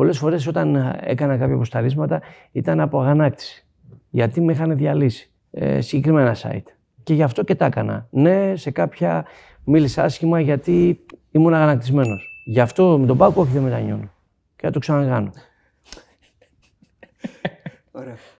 πολλές φορές όταν ε, έκανα κάποια αποσταρίσματα ήταν από αγανάκτηση. Γιατί με είχαν διαλύσει ε, συγκεκριμένα site. Και γι' αυτό και τα έκανα. Ναι, σε κάποια μίλησα άσχημα γιατί ήμουν αγανάκτησμένος, Γι' αυτό με τον Πάκο όχι δεν μετανιώνω. Και θα το ξανακάνω. Ωραία.